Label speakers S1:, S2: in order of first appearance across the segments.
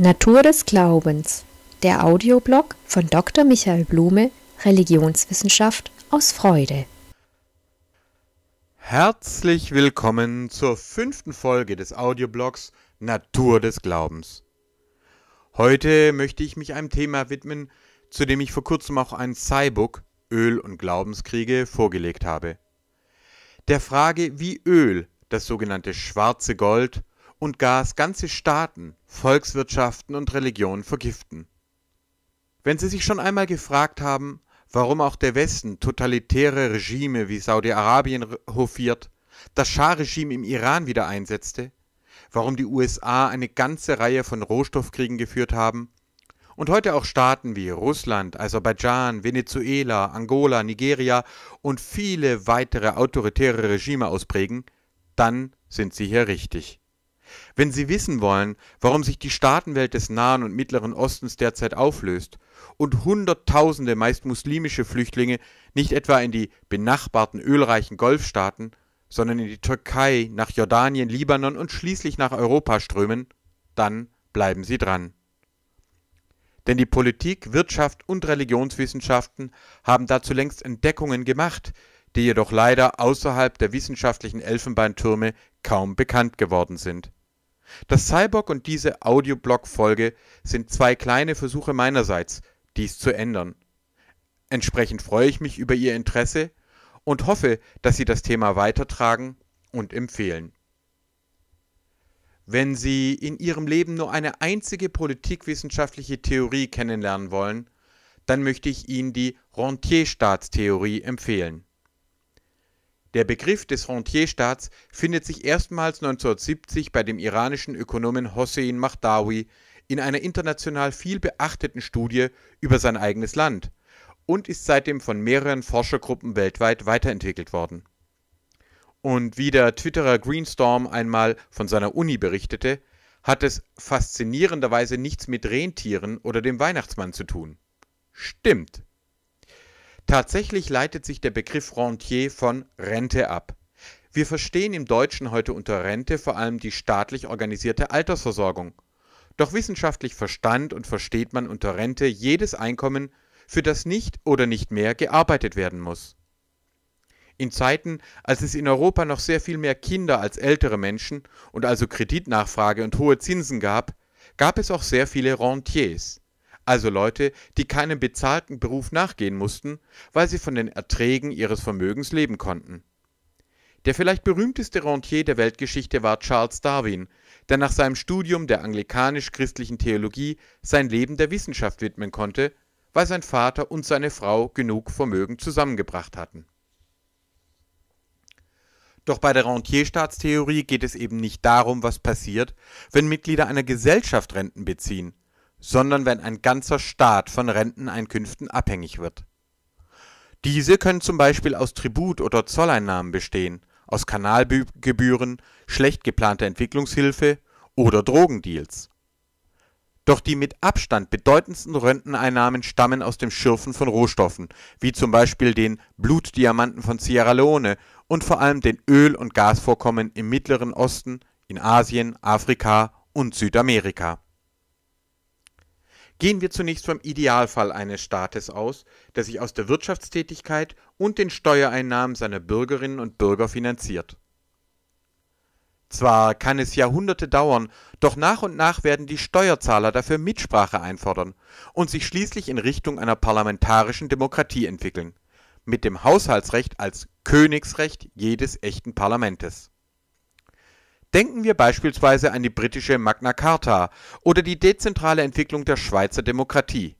S1: Natur des Glaubens. Der Audioblog von Dr. Michael Blume, Religionswissenschaft aus Freude. Herzlich willkommen zur fünften Folge des Audioblogs Natur des Glaubens. Heute möchte ich mich einem Thema widmen, zu dem ich vor kurzem auch ein Cybook Öl und Glaubenskriege vorgelegt habe. Der Frage, wie Öl, das sogenannte schwarze Gold, und Gas ganze Staaten, Volkswirtschaften und Religionen vergiften. Wenn Sie sich schon einmal gefragt haben, warum auch der Westen totalitäre Regime wie Saudi-Arabien hofiert, das Schah-Regime im Iran wieder einsetzte, warum die USA eine ganze Reihe von Rohstoffkriegen geführt haben und heute auch Staaten wie Russland, Aserbaidschan, Venezuela, Angola, Nigeria und viele weitere autoritäre Regime ausprägen, dann sind Sie hier richtig. Wenn Sie wissen wollen, warum sich die Staatenwelt des Nahen und Mittleren Ostens derzeit auflöst und Hunderttausende meist muslimische Flüchtlinge nicht etwa in die benachbarten ölreichen Golfstaaten, sondern in die Türkei, nach Jordanien, Libanon und schließlich nach Europa strömen, dann bleiben Sie dran. Denn die Politik, Wirtschaft und Religionswissenschaften haben dazu längst Entdeckungen gemacht, die jedoch leider außerhalb der wissenschaftlichen Elfenbeintürme kaum bekannt geworden sind. Das Cyborg und diese Audioblog-Folge sind zwei kleine Versuche meinerseits, dies zu ändern. Entsprechend freue ich mich über Ihr Interesse und hoffe, dass Sie das Thema weitertragen und empfehlen. Wenn Sie in Ihrem Leben nur eine einzige politikwissenschaftliche Theorie kennenlernen wollen, dann möchte ich Ihnen die Rentierstaatstheorie empfehlen. Der Begriff des Rentierstaats findet sich erstmals 1970 bei dem iranischen Ökonomen Hossein Mahdawi in einer international viel beachteten Studie über sein eigenes Land und ist seitdem von mehreren Forschergruppen weltweit weiterentwickelt worden. Und wie der Twitterer Greenstorm einmal von seiner Uni berichtete, hat es faszinierenderweise nichts mit Rentieren oder dem Weihnachtsmann zu tun. Stimmt. Tatsächlich leitet sich der Begriff Rentier von Rente ab. Wir verstehen im Deutschen heute unter Rente vor allem die staatlich organisierte Altersversorgung. Doch wissenschaftlich verstand und versteht man unter Rente jedes Einkommen, für das nicht oder nicht mehr gearbeitet werden muss. In Zeiten, als es in Europa noch sehr viel mehr Kinder als ältere Menschen und also Kreditnachfrage und hohe Zinsen gab, gab es auch sehr viele Rentiers also Leute, die keinem bezahlten Beruf nachgehen mussten, weil sie von den Erträgen ihres Vermögens leben konnten. Der vielleicht berühmteste Rentier der Weltgeschichte war Charles Darwin, der nach seinem Studium der anglikanisch-christlichen Theologie sein Leben der Wissenschaft widmen konnte, weil sein Vater und seine Frau genug Vermögen zusammengebracht hatten. Doch bei der Rentierstaatstheorie geht es eben nicht darum, was passiert, wenn Mitglieder einer Gesellschaft Renten beziehen, sondern wenn ein ganzer Staat von Renteneinkünften abhängig wird. Diese können zum Beispiel aus Tribut oder Zolleinnahmen bestehen, aus Kanalgebühren, schlecht geplanter Entwicklungshilfe oder Drogendeals. Doch die mit Abstand bedeutendsten Renteneinnahmen stammen aus dem Schürfen von Rohstoffen, wie zum Beispiel den Blutdiamanten von Sierra Leone und vor allem den Öl- und Gasvorkommen im Mittleren Osten, in Asien, Afrika und Südamerika. Gehen wir zunächst vom Idealfall eines Staates aus, der sich aus der Wirtschaftstätigkeit und den Steuereinnahmen seiner Bürgerinnen und Bürger finanziert. Zwar kann es Jahrhunderte dauern, doch nach und nach werden die Steuerzahler dafür Mitsprache einfordern und sich schließlich in Richtung einer parlamentarischen Demokratie entwickeln, mit dem Haushaltsrecht als Königsrecht jedes echten Parlamentes. Denken wir beispielsweise an die britische Magna Carta oder die dezentrale Entwicklung der Schweizer Demokratie.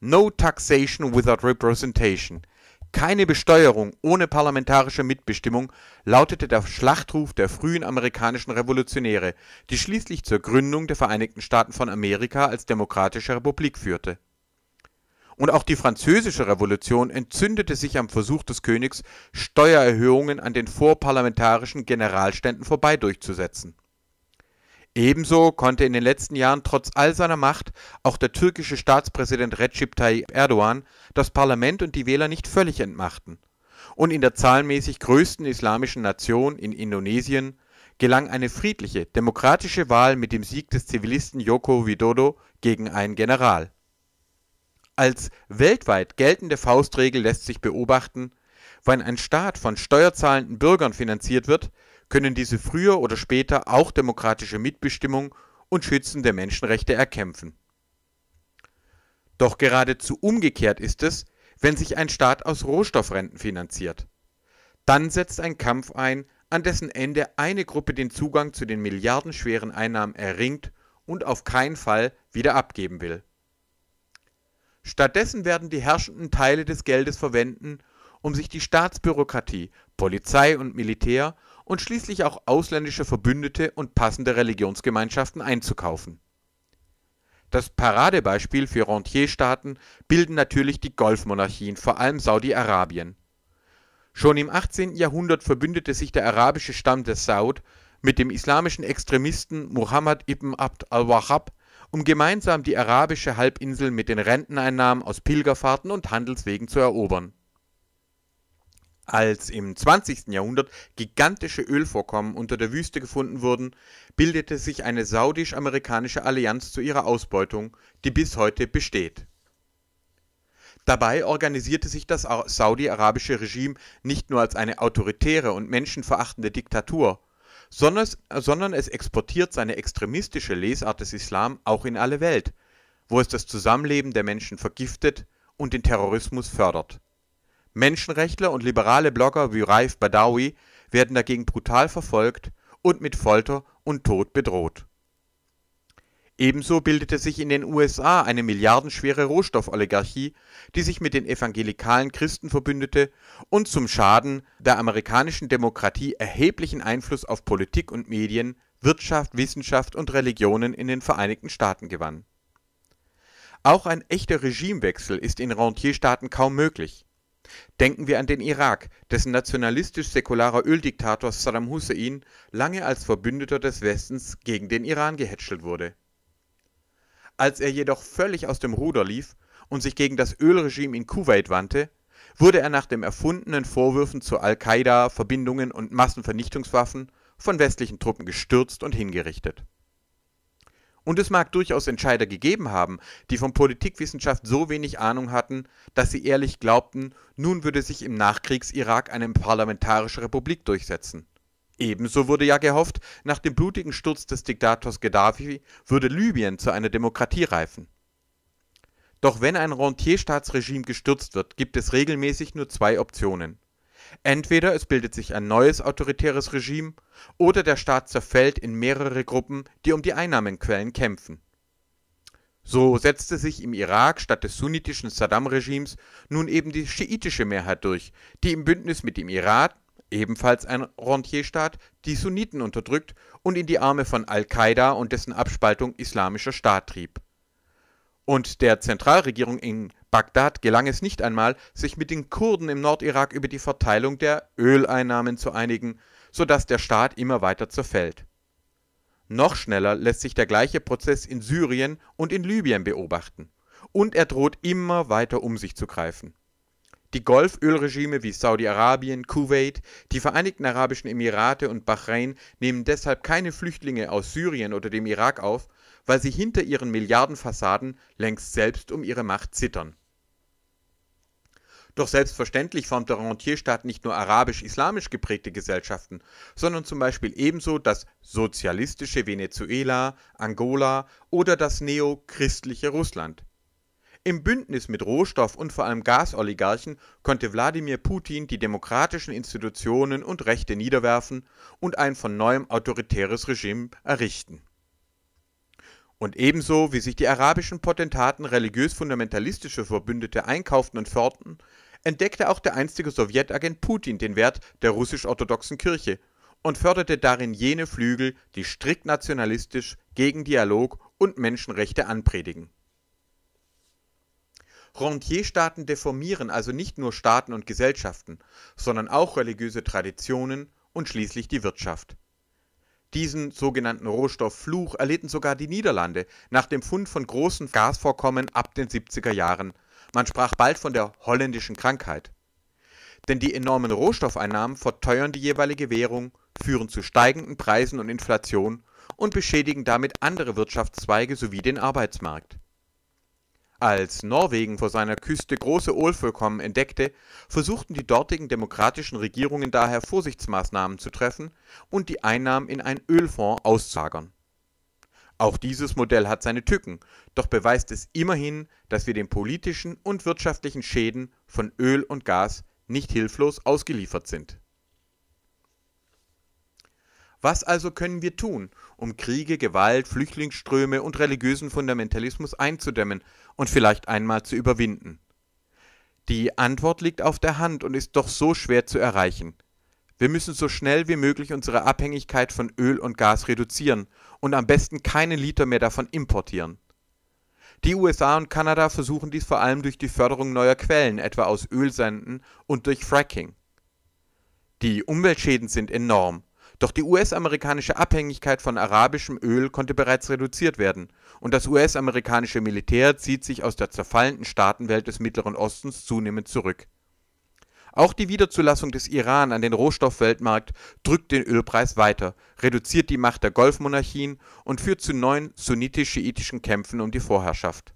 S1: No taxation without representation. Keine Besteuerung ohne parlamentarische Mitbestimmung lautete der Schlachtruf der frühen amerikanischen Revolutionäre, die schließlich zur Gründung der Vereinigten Staaten von Amerika als demokratische Republik führte und auch die französische Revolution entzündete sich am Versuch des Königs, Steuererhöhungen an den vorparlamentarischen Generalständen vorbei durchzusetzen. Ebenso konnte in den letzten Jahren trotz all seiner Macht auch der türkische Staatspräsident Recep Tayyip Erdogan das Parlament und die Wähler nicht völlig entmachten. Und in der zahlenmäßig größten islamischen Nation in Indonesien gelang eine friedliche, demokratische Wahl mit dem Sieg des Zivilisten Joko Widodo gegen einen General. Als weltweit geltende Faustregel lässt sich beobachten, wenn ein Staat von steuerzahlenden Bürgern finanziert wird, können diese früher oder später auch demokratische Mitbestimmung und Schützen der Menschenrechte erkämpfen. Doch geradezu umgekehrt ist es, wenn sich ein Staat aus Rohstoffrenten finanziert. Dann setzt ein Kampf ein, an dessen Ende eine Gruppe den Zugang zu den milliardenschweren Einnahmen erringt und auf keinen Fall wieder abgeben will. Stattdessen werden die Herrschenden Teile des Geldes verwenden, um sich die Staatsbürokratie, Polizei und Militär und schließlich auch ausländische Verbündete und passende Religionsgemeinschaften einzukaufen. Das Paradebeispiel für Rentierstaaten bilden natürlich die Golfmonarchien, vor allem Saudi-Arabien. Schon im 18. Jahrhundert verbündete sich der arabische Stamm des Saud mit dem islamischen Extremisten Muhammad ibn Abd al-Wahhab um gemeinsam die arabische Halbinsel mit den Renteneinnahmen aus Pilgerfahrten und Handelswegen zu erobern. Als im 20. Jahrhundert gigantische Ölvorkommen unter der Wüste gefunden wurden, bildete sich eine saudisch-amerikanische Allianz zu ihrer Ausbeutung, die bis heute besteht. Dabei organisierte sich das saudi-arabische Regime nicht nur als eine autoritäre und menschenverachtende Diktatur, sondern es, äh, sondern es exportiert seine extremistische Lesart des Islam auch in alle Welt, wo es das Zusammenleben der Menschen vergiftet und den Terrorismus fördert. Menschenrechtler und liberale Blogger wie Raif Badawi werden dagegen brutal verfolgt und mit Folter und Tod bedroht Ebenso bildete sich in den USA eine milliardenschwere Rohstoffoligarchie, die sich mit den evangelikalen Christen verbündete und zum Schaden der amerikanischen Demokratie erheblichen Einfluss auf Politik und Medien, Wirtschaft, Wissenschaft und Religionen in den Vereinigten Staaten gewann. Auch ein echter Regimewechsel ist in Rentierstaaten kaum möglich. Denken wir an den Irak, dessen nationalistisch-säkularer Öldiktator Saddam Hussein lange als Verbündeter des Westens gegen den Iran gehätschelt wurde als er jedoch völlig aus dem Ruder lief und sich gegen das Ölregime in Kuwait wandte, wurde er nach den erfundenen Vorwürfen zu Al-Qaida, Verbindungen und Massenvernichtungswaffen von westlichen Truppen gestürzt und hingerichtet. Und es mag durchaus Entscheider gegeben haben, die von Politikwissenschaft so wenig Ahnung hatten, dass sie ehrlich glaubten, nun würde sich im Nachkriegs-Irak eine parlamentarische Republik durchsetzen. Ebenso wurde ja gehofft, nach dem blutigen Sturz des Diktators Gaddafi würde Libyen zu einer Demokratie reifen. Doch wenn ein Rentierstaatsregime gestürzt wird, gibt es regelmäßig nur zwei Optionen. Entweder es bildet sich ein neues autoritäres Regime oder der Staat zerfällt in mehrere Gruppen, die um die Einnahmenquellen kämpfen. So setzte sich im Irak statt des sunnitischen Saddam-Regimes nun eben die schiitische Mehrheit durch, die im Bündnis mit dem Irak ebenfalls ein Rentierstaat, die Sunniten unterdrückt und in die Arme von Al-Qaida und dessen Abspaltung Islamischer Staat trieb. Und der Zentralregierung in Bagdad gelang es nicht einmal, sich mit den Kurden im Nordirak über die Verteilung der Öleinnahmen zu einigen, sodass der Staat immer weiter zerfällt. Noch schneller lässt sich der gleiche Prozess in Syrien und in Libyen beobachten. Und er droht immer weiter um sich zu greifen. Die Golfölregime wie Saudi-Arabien, Kuwait, die Vereinigten Arabischen Emirate und Bahrain nehmen deshalb keine Flüchtlinge aus Syrien oder dem Irak auf, weil sie hinter ihren Milliardenfassaden längst selbst um ihre Macht zittern. Doch selbstverständlich formt der Rentierstaat nicht nur arabisch-islamisch geprägte Gesellschaften, sondern zum Beispiel ebenso das sozialistische Venezuela, Angola oder das neochristliche Russland. Im Bündnis mit Rohstoff und vor allem Gasoligarchen konnte Wladimir Putin die demokratischen Institutionen und Rechte niederwerfen und ein von neuem autoritäres Regime errichten. Und ebenso wie sich die arabischen Potentaten religiös-fundamentalistische Verbündete einkauften und förderten, entdeckte auch der einstige Sowjetagent Putin den Wert der russisch-orthodoxen Kirche und förderte darin jene Flügel, die strikt nationalistisch, gegen Dialog und Menschenrechte anpredigen Rentierstaaten deformieren also nicht nur Staaten und Gesellschaften, sondern auch religiöse Traditionen und schließlich die Wirtschaft. Diesen sogenannten Rohstofffluch erlitten sogar die Niederlande nach dem Fund von großen Gasvorkommen ab den 70er Jahren. Man sprach bald von der holländischen Krankheit. Denn die enormen Rohstoffeinnahmen verteuern die jeweilige Währung, führen zu steigenden Preisen und Inflation und beschädigen damit andere Wirtschaftszweige sowie den Arbeitsmarkt. Als Norwegen vor seiner Küste große Ölvorkommen entdeckte, versuchten die dortigen demokratischen Regierungen daher Vorsichtsmaßnahmen zu treffen und die Einnahmen in einen Ölfonds auszagern. Auch dieses Modell hat seine Tücken, doch beweist es immerhin, dass wir den politischen und wirtschaftlichen Schäden von Öl und Gas nicht hilflos ausgeliefert sind was also können wir tun, um Kriege, Gewalt, Flüchtlingsströme und religiösen Fundamentalismus einzudämmen und vielleicht einmal zu überwinden? Die Antwort liegt auf der Hand und ist doch so schwer zu erreichen. Wir müssen so schnell wie möglich unsere Abhängigkeit von Öl und Gas reduzieren und am besten keine Liter mehr davon importieren. Die USA und Kanada versuchen dies vor allem durch die Förderung neuer Quellen, etwa aus Ölsenden und durch Fracking. Die Umweltschäden sind enorm doch die US-amerikanische Abhängigkeit von arabischem Öl konnte bereits reduziert werden, und das US-amerikanische Militär zieht sich aus der zerfallenden Staatenwelt des Mittleren Ostens zunehmend zurück. Auch die Wiederzulassung des Iran an den Rohstoffweltmarkt drückt den Ölpreis weiter, reduziert die Macht der Golfmonarchien und führt zu neuen sunnitisch-schiitischen Kämpfen um die Vorherrschaft.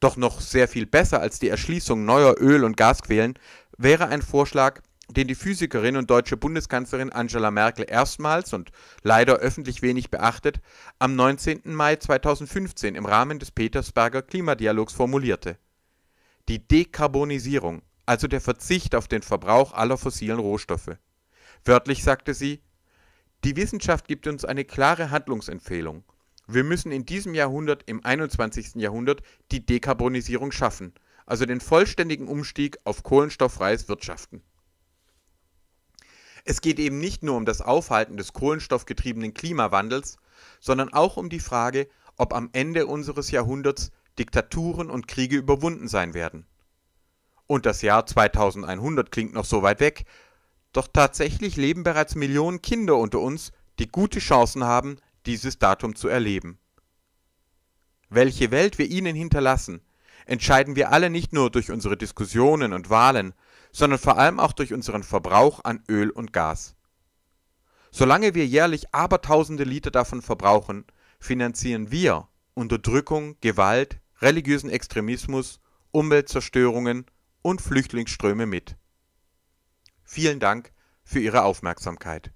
S1: Doch noch sehr viel besser als die Erschließung neuer Öl- und Gasquellen wäre ein Vorschlag, den die Physikerin und deutsche Bundeskanzlerin Angela Merkel erstmals und leider öffentlich wenig beachtet, am 19. Mai 2015 im Rahmen des Petersberger Klimadialogs formulierte. Die Dekarbonisierung, also der Verzicht auf den Verbrauch aller fossilen Rohstoffe. Wörtlich sagte sie, die Wissenschaft gibt uns eine klare Handlungsempfehlung. Wir müssen in diesem Jahrhundert, im 21. Jahrhundert, die Dekarbonisierung schaffen, also den vollständigen Umstieg auf kohlenstofffreies Wirtschaften. Es geht eben nicht nur um das Aufhalten des kohlenstoffgetriebenen Klimawandels, sondern auch um die Frage, ob am Ende unseres Jahrhunderts Diktaturen und Kriege überwunden sein werden. Und das Jahr 2100 klingt noch so weit weg, doch tatsächlich leben bereits Millionen Kinder unter uns, die gute Chancen haben, dieses Datum zu erleben. Welche Welt wir ihnen hinterlassen, entscheiden wir alle nicht nur durch unsere Diskussionen und Wahlen, sondern vor allem auch durch unseren Verbrauch an Öl und Gas. Solange wir jährlich abertausende Liter davon verbrauchen, finanzieren wir Unterdrückung, Gewalt, religiösen Extremismus, Umweltzerstörungen und Flüchtlingsströme mit. Vielen Dank für Ihre Aufmerksamkeit.